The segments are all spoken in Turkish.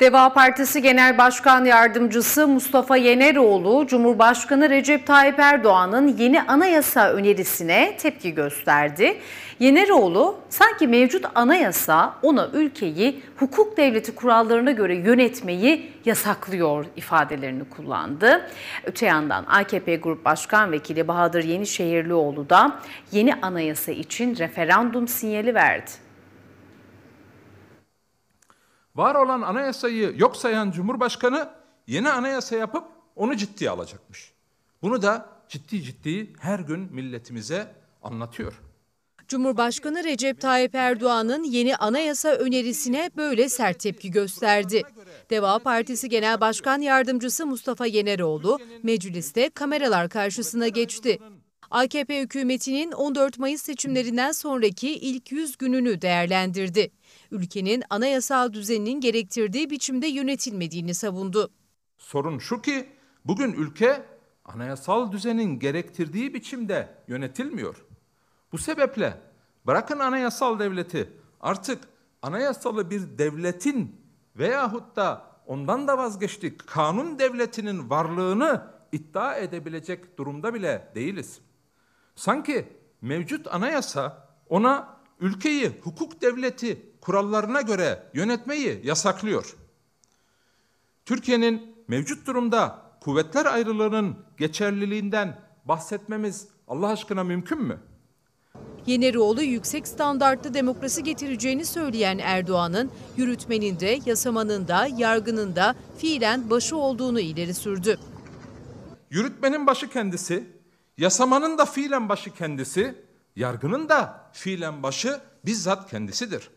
Deva Partisi Genel Başkan Yardımcısı Mustafa Yeneroğlu, Cumhurbaşkanı Recep Tayyip Erdoğan'ın yeni anayasa önerisine tepki gösterdi. Yeneroğlu, sanki mevcut anayasa ona ülkeyi hukuk devleti kurallarına göre yönetmeyi yasaklıyor ifadelerini kullandı. Öte yandan AKP Grup Başkan Vekili Bahadır Yenişehirlioğlu da yeni anayasa için referandum sinyali verdi var olan anayasayı yok sayan Cumhurbaşkanı yeni anayasa yapıp onu ciddiye alacakmış. Bunu da ciddi ciddi her gün milletimize anlatıyor. Cumhurbaşkanı Recep Tayyip Erdoğan'ın yeni anayasa önerisine böyle sert tepki gösterdi. Deva Partisi Genel Başkan Yardımcısı Mustafa Yeneroğlu mecliste kameralar karşısına geçti. AKP hükümetinin 14 Mayıs seçimlerinden sonraki ilk 100 gününü değerlendirdi. Ülkenin anayasal düzeninin gerektirdiği biçimde yönetilmediğini savundu. Sorun şu ki bugün ülke anayasal düzenin gerektirdiği biçimde yönetilmiyor. Bu sebeple bırakın anayasal devleti artık anayasalı bir devletin veyahut da ondan da vazgeçtik kanun devletinin varlığını iddia edebilecek durumda bile değiliz. Sanki mevcut anayasa ona ülkeyi, hukuk devleti kurallarına göre yönetmeyi yasaklıyor. Türkiye'nin mevcut durumda kuvvetler ayrılığının geçerliliğinden bahsetmemiz Allah aşkına mümkün mü? Yeneroğlu yüksek standartlı demokrasi getireceğini söyleyen Erdoğan'ın yürütmenin de yasamanın da yargının da fiilen başı olduğunu ileri sürdü. Yürütmenin başı kendisi, Yasamanın da fiilen başı kendisi, yargının da fiilen başı bizzat kendisidir.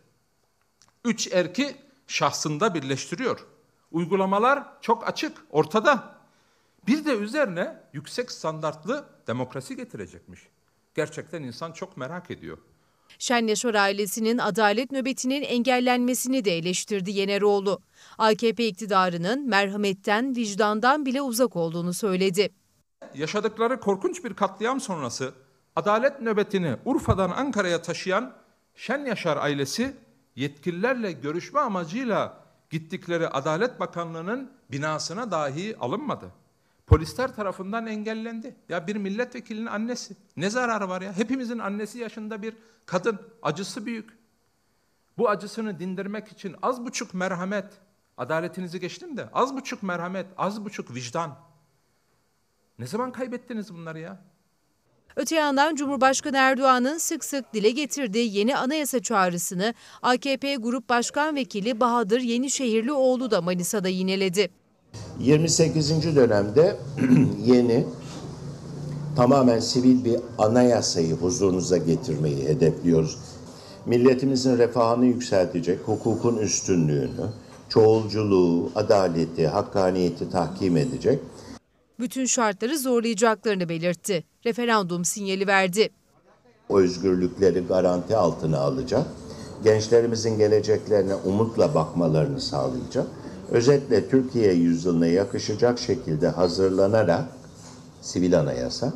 Üç erki şahsında birleştiriyor. Uygulamalar çok açık, ortada. Bir de üzerine yüksek standartlı demokrasi getirecekmiş. Gerçekten insan çok merak ediyor. Şenleşor ailesinin adalet nöbetinin engellenmesini de eleştirdi Yeneroğlu. AKP iktidarının merhametten, vicdandan bile uzak olduğunu söyledi yaşadıkları korkunç bir katliam sonrası adalet nöbetini Urfa'dan Ankara'ya taşıyan Şen Yaşar ailesi yetkililerle görüşme amacıyla gittikleri Adalet Bakanlığı'nın binasına dahi alınmadı. Polisler tarafından engellendi. Ya bir milletvekilinin annesi ne zararı var ya? Hepimizin annesi yaşında bir kadın acısı büyük. Bu acısını dindirmek için az buçuk merhamet, adaletinizi geçtim de az buçuk merhamet, az buçuk vicdan ne zaman kaybettiniz bunları ya? Öte yandan Cumhurbaşkanı Erdoğan'ın sık sık dile getirdiği yeni anayasa çağrısını AKP Grup Başkan Vekili Bahadır Yenişehirlioğlu da Manisa'da yineledi. 28. dönemde yeni tamamen sivil bir anayasayı huzurunuza getirmeyi hedefliyoruz. Milletimizin refahını yükseltecek, hukukun üstünlüğünü, çoğulculuğu, adaleti, hakkaniyeti tahkim edecek bütün şartları zorlayacaklarını belirtti. Referandum sinyali verdi. O özgürlükleri garanti altına alacak, gençlerimizin geleceklerine umutla bakmalarını sağlayacak. Özetle Türkiye yüzyılına yakışacak şekilde hazırlanarak sivil anayasa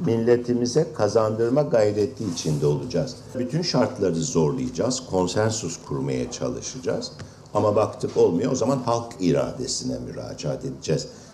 milletimize kazandırma gayreti içinde olacağız. Bütün şartları zorlayacağız, konsensus kurmaya çalışacağız. Ama baktık olmuyor o zaman halk iradesine müracaat edeceğiz.